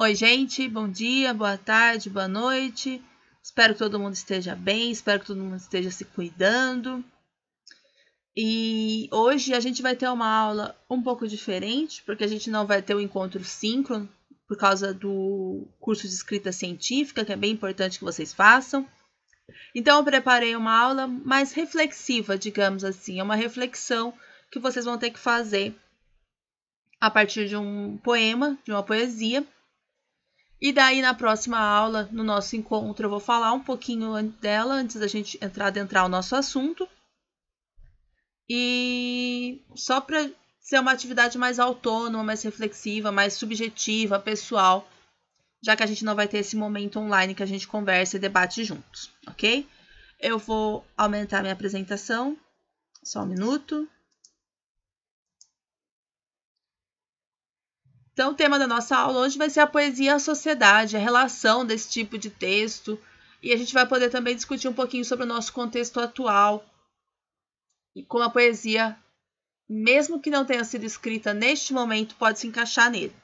Oi, gente, bom dia, boa tarde, boa noite. Espero que todo mundo esteja bem, espero que todo mundo esteja se cuidando. E hoje a gente vai ter uma aula um pouco diferente, porque a gente não vai ter o um encontro síncrono por causa do curso de escrita científica, que é bem importante que vocês façam. Então eu preparei uma aula mais reflexiva, digamos assim, é uma reflexão que vocês vão ter que fazer a partir de um poema, de uma poesia e daí na próxima aula, no nosso encontro, eu vou falar um pouquinho dela antes da gente entrar adentrar o nosso assunto. E só para ser uma atividade mais autônoma, mais reflexiva, mais subjetiva, pessoal, já que a gente não vai ter esse momento online que a gente conversa e debate juntos, ok? Eu vou aumentar minha apresentação. Só um minuto. Então, o tema da nossa aula hoje vai ser a poesia a sociedade, a relação desse tipo de texto. E a gente vai poder também discutir um pouquinho sobre o nosso contexto atual e como a poesia, mesmo que não tenha sido escrita neste momento, pode se encaixar nele.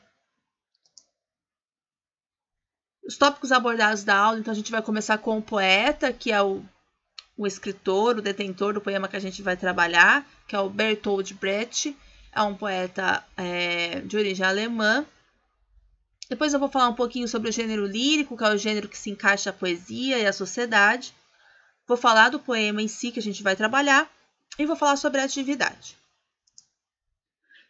Os tópicos abordados da aula, então a gente vai começar com o poeta, que é o, o escritor, o detentor do poema que a gente vai trabalhar, que é o Bertold Brecht é um poeta é, de origem alemã. Depois eu vou falar um pouquinho sobre o gênero lírico, que é o gênero que se encaixa a poesia e a sociedade. Vou falar do poema em si que a gente vai trabalhar e vou falar sobre a atividade.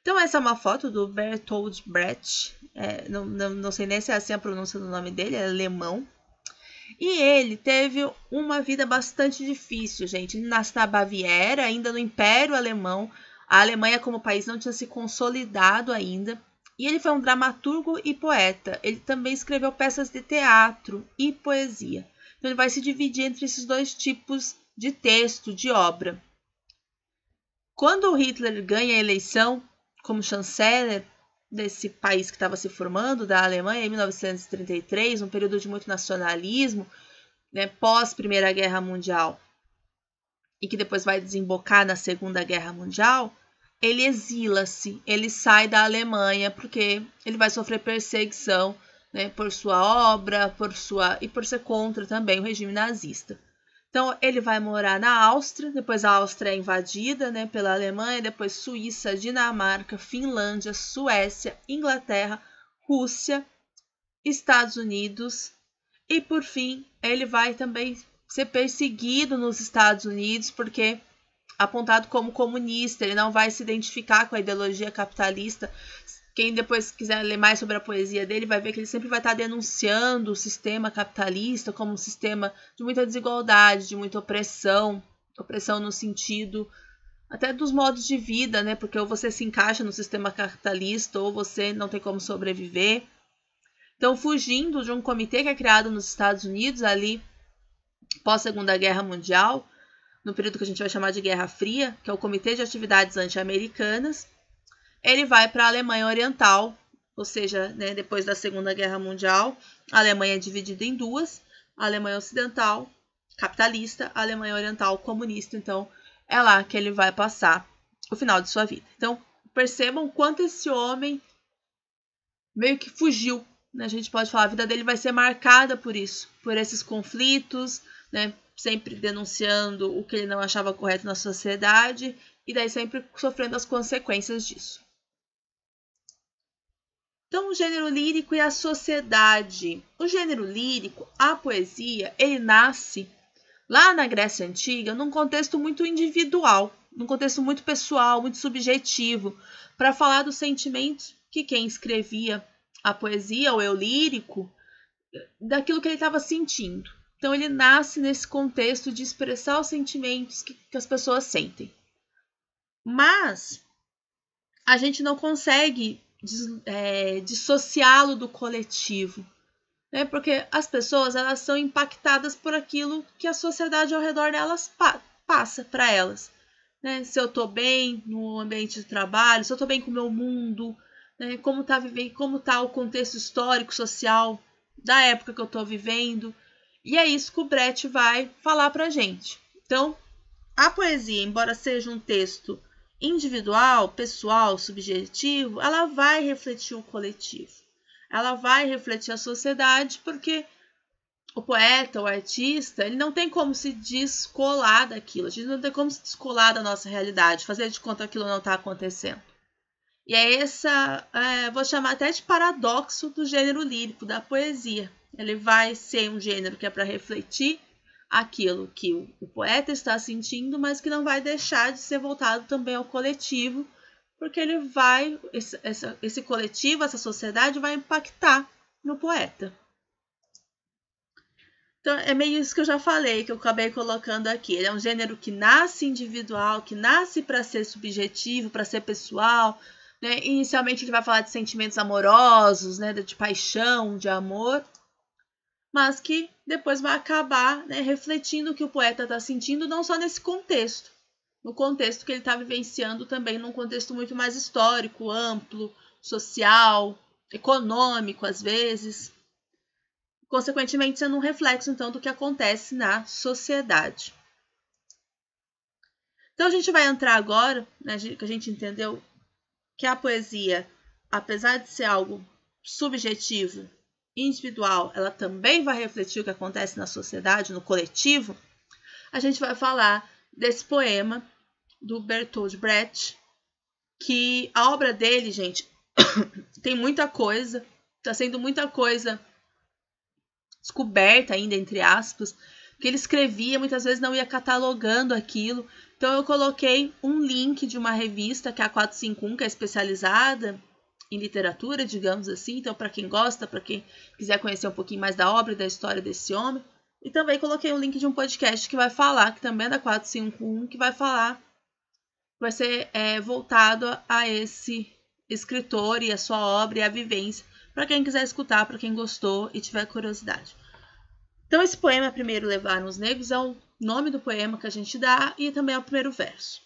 Então, essa é uma foto do Bertold Brecht. É, não, não, não sei nem se é assim a pronúncia do nome dele, é alemão. E ele teve uma vida bastante difícil, gente. Ele nasce na Baviera, ainda no Império Alemão, a Alemanha, como país, não tinha se consolidado ainda. E ele foi um dramaturgo e poeta. Ele também escreveu peças de teatro e poesia. Então, ele vai se dividir entre esses dois tipos de texto, de obra. Quando Hitler ganha a eleição como chanceler desse país que estava se formando, da Alemanha, em 1933, um período de muito nacionalismo, né, pós Primeira Guerra Mundial, e que depois vai desembocar na Segunda Guerra Mundial, ele exila-se, ele sai da Alemanha porque ele vai sofrer perseguição né, por sua obra, por sua e por ser contra também o regime nazista. Então ele vai morar na Áustria, depois a Áustria é invadida né, pela Alemanha, depois Suíça, Dinamarca, Finlândia, Suécia, Inglaterra, Rússia, Estados Unidos e por fim ele vai também ser perseguido nos Estados Unidos porque apontado como comunista, ele não vai se identificar com a ideologia capitalista. Quem depois quiser ler mais sobre a poesia dele vai ver que ele sempre vai estar denunciando o sistema capitalista como um sistema de muita desigualdade, de muita opressão, opressão no sentido até dos modos de vida, né? Porque ou você se encaixa no sistema capitalista ou você não tem como sobreviver. Então, fugindo de um comitê que é criado nos Estados Unidos ali pós Segunda Guerra Mundial, no período que a gente vai chamar de Guerra Fria, que é o Comitê de Atividades Anti-Americanas, ele vai para a Alemanha Oriental, ou seja, né, depois da Segunda Guerra Mundial, a Alemanha é dividida em duas, a Alemanha Ocidental, capitalista, a Alemanha Oriental, comunista, então é lá que ele vai passar o final de sua vida. Então, percebam quanto esse homem meio que fugiu. Né? A gente pode falar, a vida dele vai ser marcada por isso, por esses conflitos, né, sempre denunciando o que ele não achava correto na sociedade e daí sempre sofrendo as consequências disso. Então, o gênero lírico e a sociedade. O gênero lírico, a poesia, ele nasce lá na Grécia Antiga num contexto muito individual, num contexto muito pessoal, muito subjetivo, para falar dos sentimentos que quem escrevia a poesia, ou eu lírico, daquilo que ele estava sentindo. Então ele nasce nesse contexto de expressar os sentimentos que, que as pessoas sentem. Mas a gente não consegue é, dissociá-lo do coletivo, né? porque as pessoas elas são impactadas por aquilo que a sociedade ao redor delas pa passa para elas. Né? Se eu estou bem no ambiente de trabalho, se eu estou bem com o meu mundo, né? como está vivendo, como tá o contexto histórico, social da época que eu estou vivendo. E é isso que o Brett vai falar para a gente. Então, a poesia, embora seja um texto individual, pessoal, subjetivo, ela vai refletir o coletivo. Ela vai refletir a sociedade, porque o poeta, o artista, ele não tem como se descolar daquilo. A gente não tem como se descolar da nossa realidade, fazer de conta que aquilo não está acontecendo. E é essa, é, vou chamar até de paradoxo do gênero lírico, da poesia ele vai ser um gênero que é para refletir aquilo que o, o poeta está sentindo, mas que não vai deixar de ser voltado também ao coletivo, porque ele vai, esse, esse coletivo, essa sociedade vai impactar no poeta. Então, é meio isso que eu já falei, que eu acabei colocando aqui. Ele é um gênero que nasce individual, que nasce para ser subjetivo, para ser pessoal. Né? Inicialmente, ele vai falar de sentimentos amorosos, né? de paixão, de amor mas que depois vai acabar né, refletindo o que o poeta está sentindo, não só nesse contexto, no contexto que ele está vivenciando também, num contexto muito mais histórico, amplo, social, econômico, às vezes. Consequentemente, sendo um reflexo, então, do que acontece na sociedade. Então, a gente vai entrar agora, né, que a gente entendeu que a poesia, apesar de ser algo subjetivo, individual, ela também vai refletir o que acontece na sociedade, no coletivo, a gente vai falar desse poema do Bertold Brecht, que a obra dele, gente, tem muita coisa, está sendo muita coisa descoberta ainda, entre aspas, que ele escrevia, muitas vezes não ia catalogando aquilo. Então eu coloquei um link de uma revista, que é a 451, que é especializada em literatura, digamos assim. Então, para quem gosta, para quem quiser conhecer um pouquinho mais da obra e da história desse homem. E também coloquei um link de um podcast que vai falar, que também é da 451, que vai falar, vai ser é, voltado a esse escritor e a sua obra e a vivência, para quem quiser escutar, para quem gostou e tiver curiosidade. Então, esse poema, Primeiro Levar nos Negros, é o nome do poema que a gente dá e também é o primeiro verso.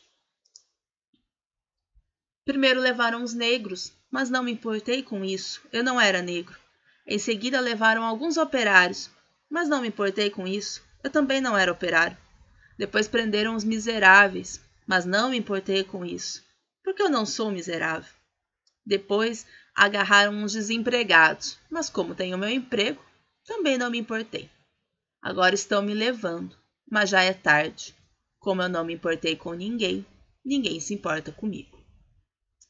Primeiro levaram os negros mas não me importei com isso, eu não era negro. Em seguida levaram alguns operários, mas não me importei com isso, eu também não era operário. Depois prenderam os miseráveis, mas não me importei com isso, porque eu não sou miserável. Depois agarraram os desempregados, mas como tenho meu emprego, também não me importei. Agora estão me levando, mas já é tarde. Como eu não me importei com ninguém, ninguém se importa comigo.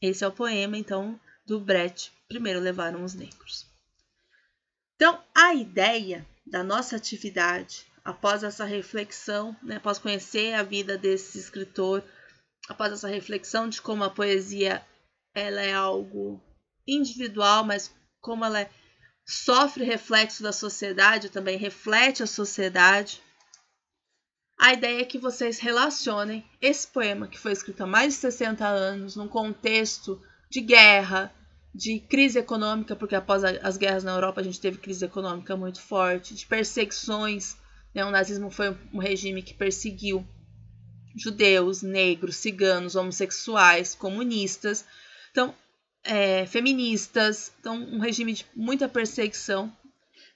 Esse é o poema, então do Brecht, primeiro levaram os negros. Então, a ideia da nossa atividade, após essa reflexão, né, após conhecer a vida desse escritor, após essa reflexão de como a poesia ela é algo individual, mas como ela é, sofre reflexo da sociedade, também reflete a sociedade. A ideia é que vocês relacionem esse poema que foi escrito há mais de 60 anos, num contexto de guerra, de crise econômica, porque após as guerras na Europa a gente teve crise econômica muito forte, de perseguições. Né? O nazismo foi um regime que perseguiu judeus, negros, ciganos, homossexuais, comunistas, então, é, feministas. Então, um regime de muita perseguição.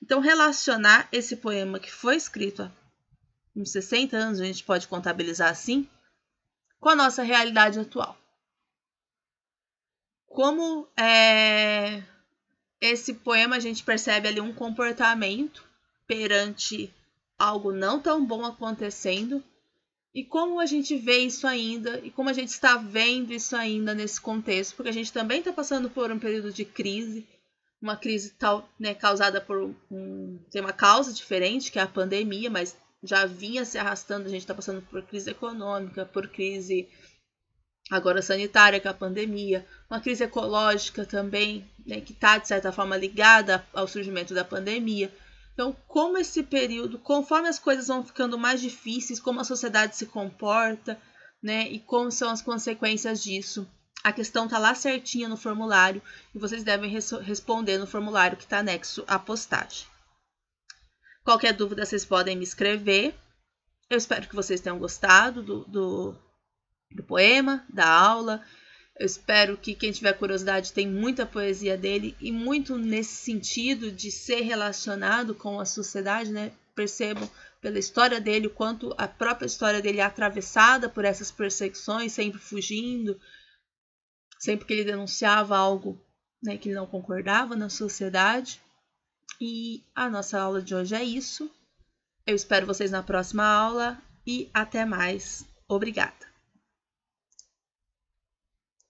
Então, relacionar esse poema que foi escrito há uns 60 anos, a gente pode contabilizar assim, com a nossa realidade atual como é, esse poema a gente percebe ali um comportamento perante algo não tão bom acontecendo e como a gente vê isso ainda e como a gente está vendo isso ainda nesse contexto, porque a gente também está passando por um período de crise, uma crise tal, né, causada por um, tem uma causa diferente que é a pandemia, mas já vinha se arrastando, a gente está passando por crise econômica, por crise agora sanitária com é a pandemia, uma crise ecológica também, né, que está, de certa forma, ligada ao surgimento da pandemia. Então, como esse período, conforme as coisas vão ficando mais difíceis, como a sociedade se comporta, né, e como são as consequências disso. A questão está lá certinha no formulário e vocês devem res responder no formulário que está anexo à postagem. Qualquer dúvida, vocês podem me escrever. Eu espero que vocês tenham gostado do, do do poema, da aula. Eu espero que quem tiver curiosidade tenha muita poesia dele e muito nesse sentido de ser relacionado com a sociedade, né? Percebam pela história dele o quanto a própria história dele é atravessada por essas perseguições, sempre fugindo, sempre que ele denunciava algo né, que ele não concordava na sociedade. E a nossa aula de hoje é isso. Eu espero vocês na próxima aula e até mais. Obrigada!